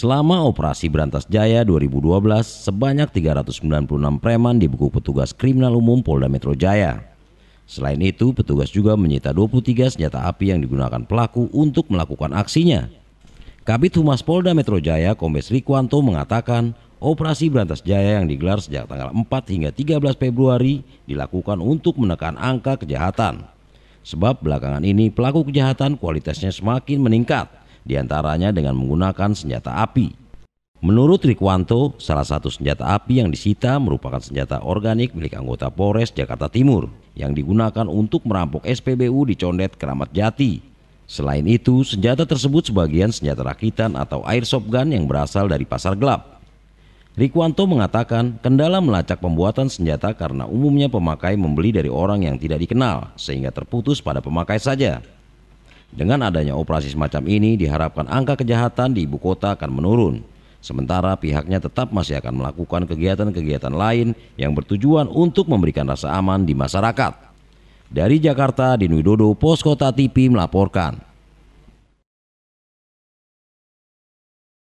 Selama operasi Berantas Jaya 2012, sebanyak 396 preman dibekuk petugas kriminal umum Polda Metro Jaya. Selain itu, petugas juga menyita 23 senjata api yang digunakan pelaku untuk melakukan aksinya. Kabit Humas Polda Metro Jaya, Kombes Rikwanto mengatakan, operasi Berantas Jaya yang digelar sejak tanggal 4 hingga 13 Februari dilakukan untuk menekan angka kejahatan. Sebab belakangan ini pelaku kejahatan kualitasnya semakin meningkat diantaranya dengan menggunakan senjata api. Menurut Rikwanto, salah satu senjata api yang disita merupakan senjata organik milik anggota Polres Jakarta Timur yang digunakan untuk merampok SPBU di Condet Keramat Jati. Selain itu, senjata tersebut sebagian senjata rakitan atau airsoft gun yang berasal dari pasar gelap. Rikwanto mengatakan kendala melacak pembuatan senjata karena umumnya pemakai membeli dari orang yang tidak dikenal sehingga terputus pada pemakai saja. Dengan adanya operasi semacam ini diharapkan angka kejahatan di ibu kota akan menurun. Sementara pihaknya tetap masih akan melakukan kegiatan-kegiatan lain yang bertujuan untuk memberikan rasa aman di masyarakat. Dari Jakarta, Dinwidodo, Widodo, Poskota TV melaporkan.